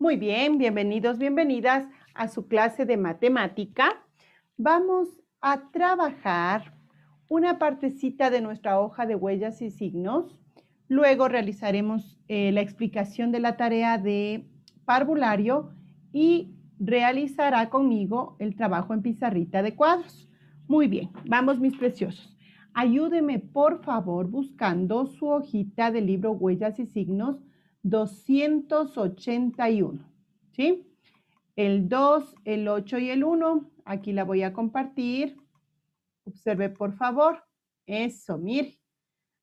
Muy bien, bienvenidos, bienvenidas a su clase de matemática. Vamos a trabajar una partecita de nuestra hoja de huellas y signos. Luego realizaremos eh, la explicación de la tarea de parvulario y realizará conmigo el trabajo en pizarrita de cuadros. Muy bien, vamos mis preciosos. Ayúdeme por favor buscando su hojita del libro Huellas y Signos 281, ¿sí? El 2, el 8 y el 1, aquí la voy a compartir. Observe, por favor. Eso, mire.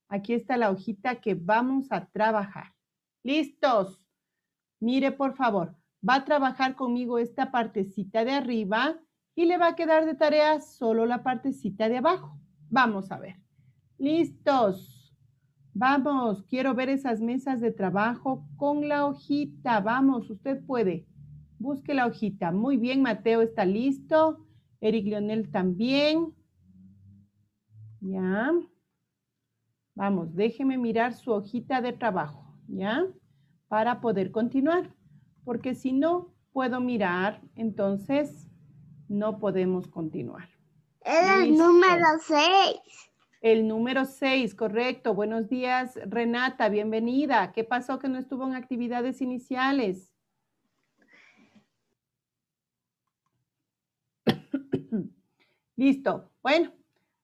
Aquí está la hojita que vamos a trabajar. ¿Listos? Mire, por favor, va a trabajar conmigo esta partecita de arriba y le va a quedar de tarea solo la partecita de abajo. Vamos a ver. ¿Listos? Vamos, quiero ver esas mesas de trabajo con la hojita. Vamos, usted puede. Busque la hojita. Muy bien, Mateo está listo. Eric Lionel también. Ya. Vamos, déjeme mirar su hojita de trabajo, ¿ya? Para poder continuar, porque si no puedo mirar, entonces no podemos continuar. Es el número 6. El número 6, correcto. Buenos días, Renata, bienvenida. ¿Qué pasó que no estuvo en actividades iniciales? Listo. Bueno,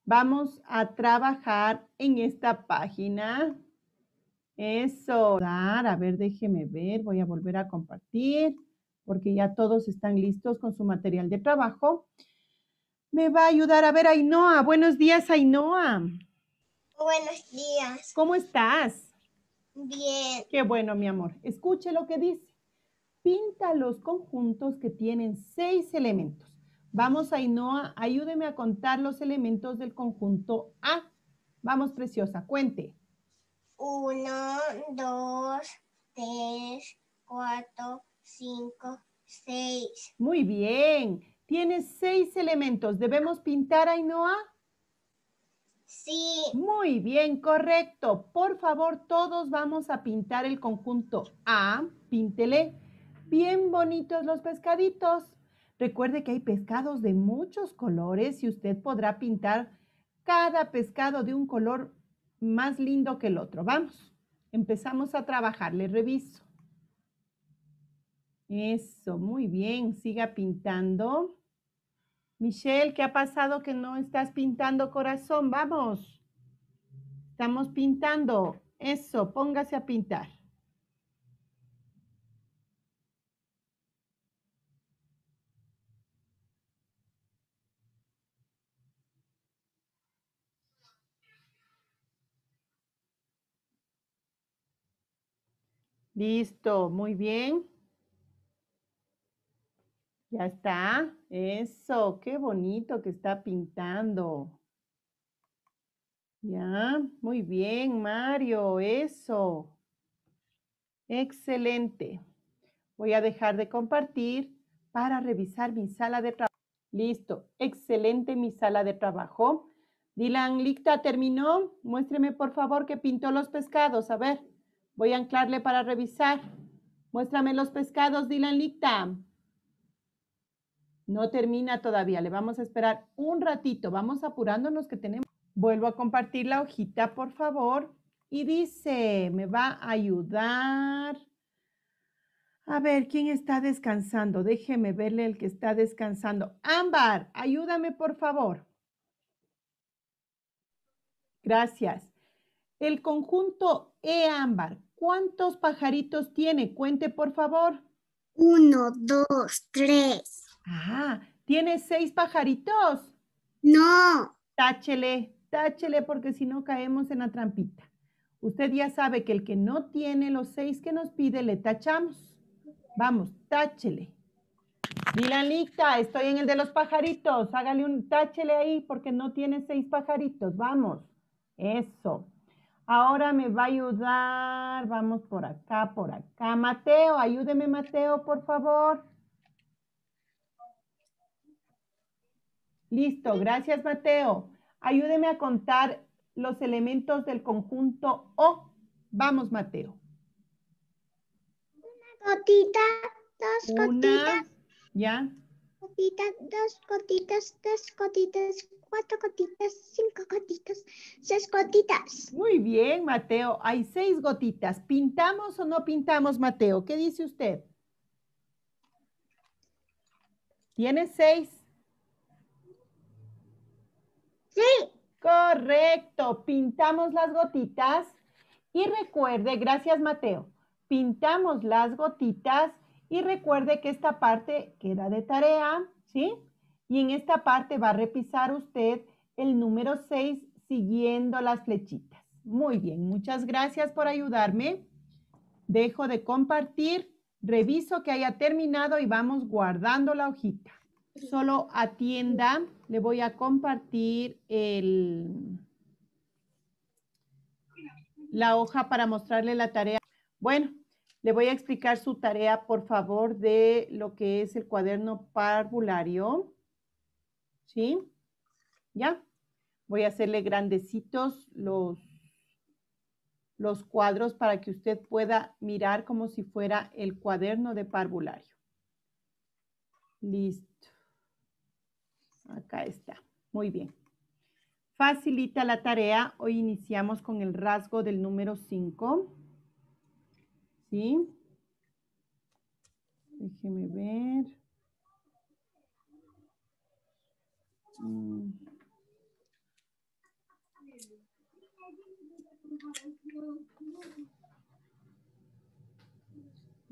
vamos a trabajar en esta página. Eso. A ver, déjeme ver. Voy a volver a compartir porque ya todos están listos con su material de trabajo me va a ayudar a ver Ainhoa. Buenos días, Ainhoa. Buenos días. ¿Cómo estás? Bien. Qué bueno, mi amor. Escuche lo que dice. Pinta los conjuntos que tienen seis elementos. Vamos, Ainhoa, ayúdeme a contar los elementos del conjunto A. Vamos, preciosa, cuente. Uno, dos, tres, cuatro, cinco, seis. Muy bien. Tiene seis elementos. ¿Debemos pintar, Ainhoa? Sí. Muy bien, correcto. Por favor, todos vamos a pintar el conjunto A. Píntele bien bonitos los pescaditos. Recuerde que hay pescados de muchos colores y usted podrá pintar cada pescado de un color más lindo que el otro. Vamos, empezamos a trabajar. Le reviso. Eso, muy bien. Siga pintando. Michelle, ¿qué ha pasado que no estás pintando corazón? Vamos. Estamos pintando. Eso, póngase a pintar. Listo, muy bien. Ya está. Eso, qué bonito que está pintando. Ya, muy bien, Mario, eso. Excelente. Voy a dejar de compartir para revisar mi sala de trabajo. Listo, excelente mi sala de trabajo. Dylan Licta terminó. Muéstreme por favor que pintó los pescados. A ver, voy a anclarle para revisar. Muéstrame los pescados, Dylan Licta. No termina todavía, le vamos a esperar un ratito, vamos apurándonos que tenemos. Vuelvo a compartir la hojita, por favor. Y dice, me va a ayudar. A ver, ¿quién está descansando? Déjeme verle el que está descansando. Ámbar, ayúdame, por favor. Gracias. El conjunto E ámbar, ¿cuántos pajaritos tiene? Cuente, por favor. Uno, dos, tres. Ah, ¿tiene seis pajaritos? No. Táchele, táchele porque si no caemos en la trampita. Usted ya sabe que el que no tiene los seis que nos pide, le tachamos. Vamos, táchele. Milanita, estoy en el de los pajaritos. Hágale un táchele ahí porque no tiene seis pajaritos. Vamos. Eso. Ahora me va a ayudar. Vamos por acá, por acá. Mateo, ayúdeme, Mateo, por favor. Listo, gracias Mateo. Ayúdeme a contar los elementos del conjunto O. Vamos, Mateo. Una gotita, dos gotitas. ¿Ya? Gotita, dos gotitas, tres gotitas, cuatro gotitas, cinco gotitas, seis gotitas. Muy bien, Mateo. Hay seis gotitas. ¿Pintamos o no pintamos, Mateo? ¿Qué dice usted? Tiene seis Sí. Correcto. Pintamos las gotitas. Y recuerde, gracias Mateo, pintamos las gotitas y recuerde que esta parte queda de tarea, ¿sí? Y en esta parte va a repisar usted el número 6 siguiendo las flechitas. Muy bien, muchas gracias por ayudarme. Dejo de compartir, reviso que haya terminado y vamos guardando la hojita solo atienda, le voy a compartir la hoja para mostrarle la tarea. Bueno, le voy a explicar su tarea, por favor, de lo que es el cuaderno parvulario. ¿Sí? ¿Ya? Voy a hacerle grandecitos los, los cuadros para que usted pueda mirar como si fuera el cuaderno de parvulario. Listo. Acá está. Muy bien. Facilita la tarea. Hoy iniciamos con el rasgo del número 5. ¿Sí? Déjeme ver. Mm.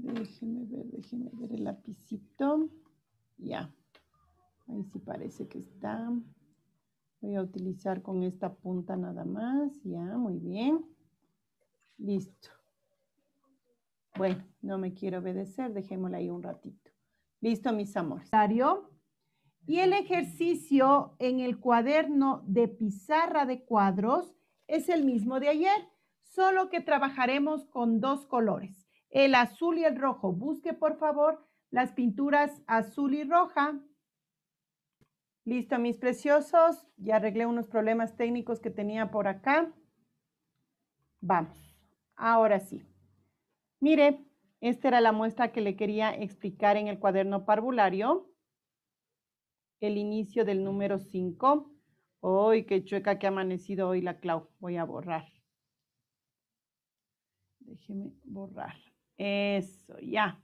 Déjeme ver, déjeme ver el lapicito. Ya. Ahí sí parece que está. Voy a utilizar con esta punta nada más. Ya, muy bien. Listo. Bueno, no me quiero obedecer. Dejémosla ahí un ratito. Listo, mis amores. Y el ejercicio en el cuaderno de pizarra de cuadros es el mismo de ayer, solo que trabajaremos con dos colores, el azul y el rojo. Busque, por favor, las pinturas azul y roja Listo, mis preciosos. Ya arreglé unos problemas técnicos que tenía por acá. Vamos. Ahora sí. Mire, esta era la muestra que le quería explicar en el cuaderno parvulario. El inicio del número 5. ¡Uy, qué chueca que ha amanecido hoy la Clau! Voy a borrar. Déjeme borrar. Eso, ya.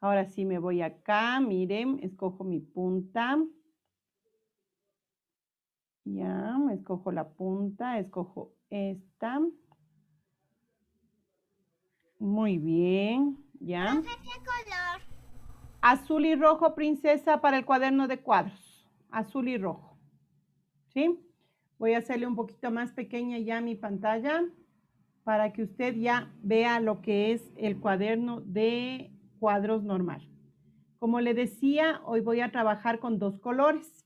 Ahora sí me voy acá. Miren, escojo mi punta. Ya, escojo la punta, escojo esta. Muy bien, ya. ¿Qué color? Azul y rojo, princesa, para el cuaderno de cuadros. Azul y rojo. ¿Sí? Voy a hacerle un poquito más pequeña ya mi pantalla para que usted ya vea lo que es el cuaderno de cuadros normal. Como le decía, hoy voy a trabajar con dos colores.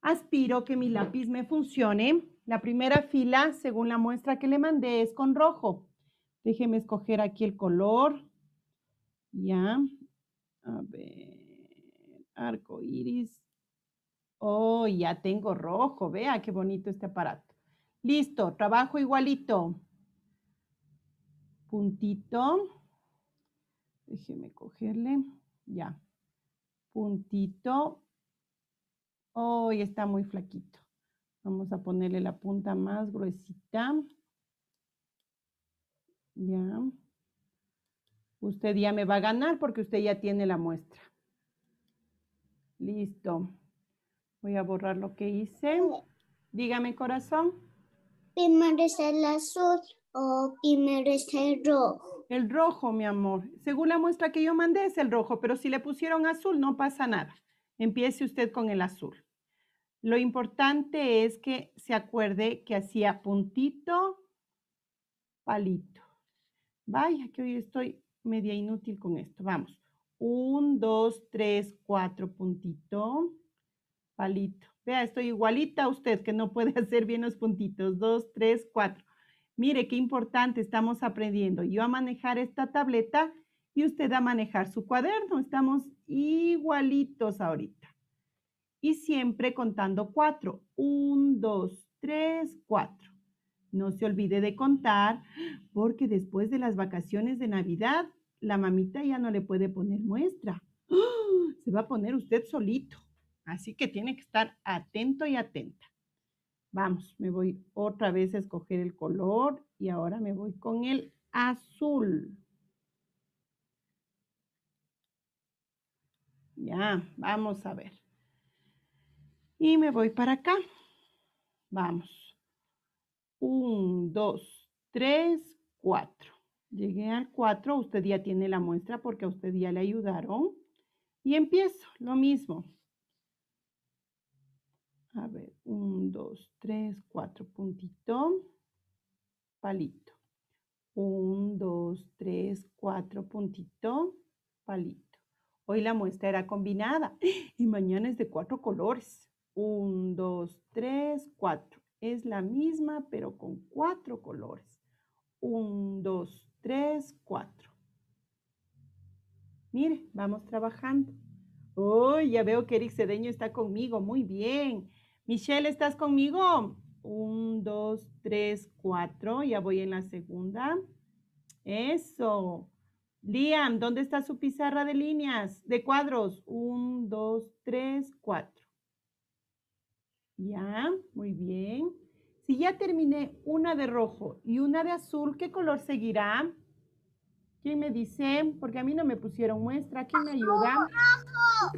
Aspiro que mi lápiz me funcione. La primera fila, según la muestra que le mandé, es con rojo. Déjeme escoger aquí el color. Ya. A ver. Arco iris. Oh, ya tengo rojo. Vea qué bonito este aparato. Listo. Trabajo igualito. Puntito. Déjeme cogerle. Ya. Puntito Hoy está muy flaquito. Vamos a ponerle la punta más gruesita. Ya. Usted ya me va a ganar porque usted ya tiene la muestra. Listo. Voy a borrar lo que hice. Dígame, corazón. Primero es el azul o primero es el rojo. El rojo, mi amor. Según la muestra que yo mandé es el rojo, pero si le pusieron azul no pasa nada. Empiece usted con el azul. Lo importante es que se acuerde que hacía puntito, palito. Vaya, que hoy estoy media inútil con esto. Vamos. Un, dos, tres, cuatro, puntito, palito. Vea, estoy igualita a usted que no puede hacer bien los puntitos. Dos, tres, cuatro. Mire qué importante estamos aprendiendo. Yo a manejar esta tableta y usted a manejar su cuaderno. Estamos igualitos ahorita y siempre contando cuatro. Un, dos, tres, cuatro. No se olvide de contar porque después de las vacaciones de Navidad, la mamita ya no le puede poner muestra. ¡Ah! Se va a poner usted solito. Así que tiene que estar atento y atenta. Vamos, me voy otra vez a escoger el color y ahora me voy con el azul. Ya, vamos a ver. Y me voy para acá. Vamos. 1, 2, 3, 4. Llegué al 4. Usted ya tiene la muestra porque a usted ya le ayudaron. Y empiezo. Lo mismo. A ver, 1, 2, 3, 4, puntito, palito. 1, 2, 3, 4, puntito, palito. Hoy la muestra era combinada y mañana es de cuatro colores. 1, 2, 3, 4. Es la misma, pero con cuatro colores. 1, 2, 3, 4. Mire, vamos trabajando. Oh, ya veo que Eric Cedeño está conmigo. Muy bien. Michelle, ¿estás conmigo? 1, 2, 3, 4. Ya voy en la segunda. Eso. Liam, ¿dónde está su pizarra de líneas, de cuadros? 1, 2, 3, 4. Ya, muy bien. Si ya terminé una de rojo y una de azul, ¿qué color seguirá? ¿Quién me dice? Porque a mí no me pusieron muestra. ¿Quién me ayuda? Rojo.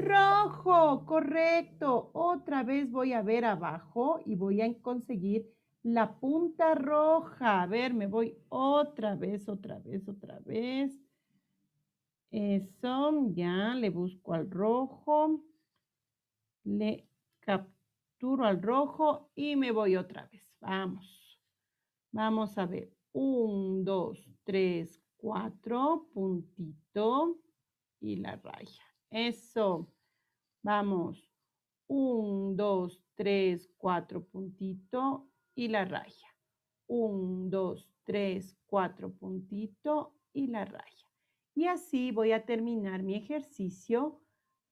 Rojo, correcto. Otra vez voy a ver abajo y voy a conseguir la punta roja. A ver, me voy otra vez, otra vez, otra vez. Eso, ya le busco al rojo. Le capto Turo al rojo y me voy otra vez. Vamos. Vamos a ver. Un, dos, tres, cuatro, puntito y la raya. Eso. Vamos. Un, dos, tres, cuatro, puntito y la raya. Un, dos, tres, cuatro, puntito y la raya. Y así voy a terminar mi ejercicio,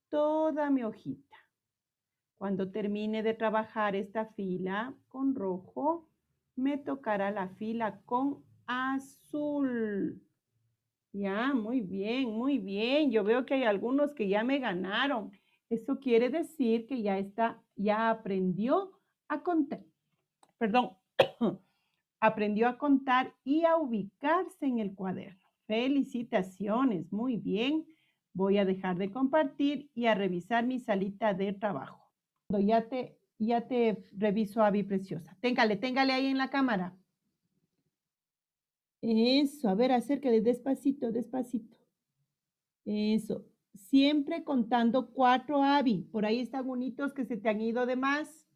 toda mi hojita. Cuando termine de trabajar esta fila con rojo, me tocará la fila con azul. Ya, muy bien, muy bien. Yo veo que hay algunos que ya me ganaron. Eso quiere decir que ya está, ya aprendió a contar, perdón, aprendió a contar y a ubicarse en el cuaderno. Felicitaciones, muy bien. Voy a dejar de compartir y a revisar mi salita de trabajo. Ya te, ya te reviso, Avi Preciosa. Téngale, téngale ahí en la cámara. Eso, a ver, acércale despacito, despacito. Eso, siempre contando cuatro, Avi. Por ahí están unitos que se te han ido de más.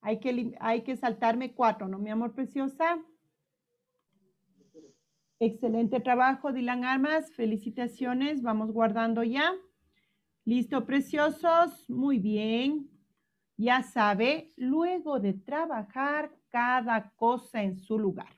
Hay que, hay que saltarme cuatro, ¿no, mi amor preciosa? Excelente trabajo, Dylan Armas. Felicitaciones. Vamos guardando ya. Listo, preciosos. Muy bien ya sabe, luego de trabajar cada cosa en su lugar.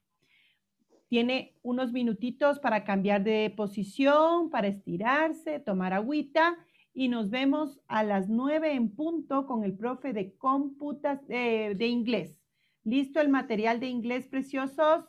Tiene unos minutitos para cambiar de posición, para estirarse, tomar agüita y nos vemos a las nueve en punto con el profe de cómputas eh, de inglés. ¿Listo el material de inglés, preciosos?